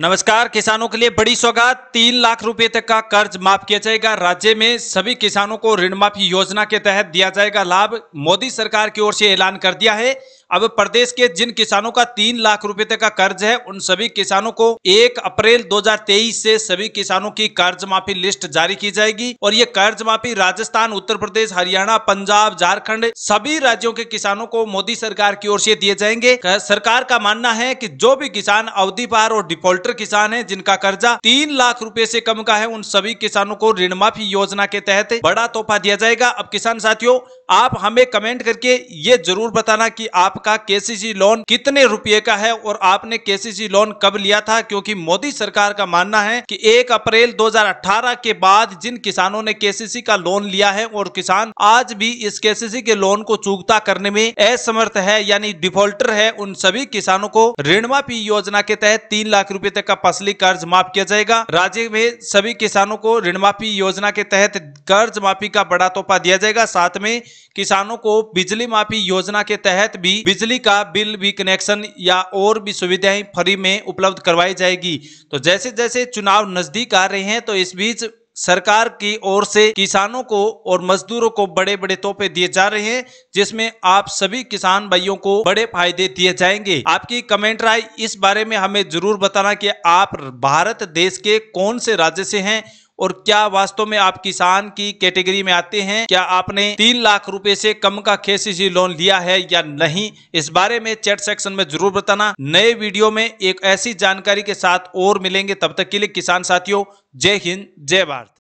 नमस्कार किसानों के लिए बड़ी सौगात तीन लाख रुपए तक का कर्ज माफ किया जाएगा राज्य में सभी किसानों को ऋण माफी योजना के तहत दिया जाएगा लाभ मोदी सरकार की ओर से ऐलान कर दिया है अब प्रदेश के जिन किसानों का तीन लाख रुपए तक का कर्ज है उन सभी किसानों को एक अप्रैल 2023 से सभी किसानों की कर्ज माफी लिस्ट जारी की जाएगी और ये कर्ज माफी राजस्थान उत्तर प्रदेश हरियाणा पंजाब झारखंड सभी राज्यों के किसानों को मोदी सरकार की ओर से दिए जाएंगे सरकार का मानना है की जो भी किसान अवधि पार और डिफॉल्टर किसान है जिनका कर्जा तीन लाख रूपये से कम का है उन सभी किसानों को ऋण माफी योजना के तहत बड़ा तोहफा दिया जाएगा अब किसान साथियों आप हमें कमेंट करके ये जरूर बताना की आप आपका केसीसी लोन कितने रुपए का है और आपने केसीसी लोन कब लिया था क्योंकि मोदी सरकार का मानना है कि 1 अप्रैल 2018 के बाद जिन किसानों ने केसीसी का लोन लिया है और किसान आज भी इस केसीसी के लोन को चुकता करने में असमर्थ है यानी डिफॉल्टर है उन सभी किसानों को ऋण माफी योजना के तहत तीन लाख रूपए तक का फसली कर्ज माफ किया जाएगा राज्य में सभी किसानों को ऋण माफी योजना के तहत कर्ज माफी का बड़ा तोहफा दिया जाएगा साथ में किसानों को बिजली माफी योजना के तहत भी बिजली का बिल भी कनेक्शन या और भी सुविधाएं फ्री में उपलब्ध करवाई जाएगी तो जैसे जैसे चुनाव नजदीक आ रहे हैं तो इस बीच सरकार की ओर से किसानों को और मजदूरों को बड़े बड़े तोहफे दिए जा रहे हैं जिसमें आप सभी किसान भाइयों को बड़े फायदे दिए जाएंगे आपकी कमेंट राय इस बारे में हमें जरूर बताना कि आप भारत देश के कौन से राज्य से हैं और क्या वास्तव में आप किसान की कैटेगरी में आते हैं क्या आपने तीन लाख रुपए से कम का केसीसी लोन लिया है या नहीं इस बारे में चैट सेक्शन में जरूर बताना नए वीडियो में एक ऐसी जानकारी के साथ और मिलेंगे तब तक के लिए किसान साथियों जय हिंद जय भारत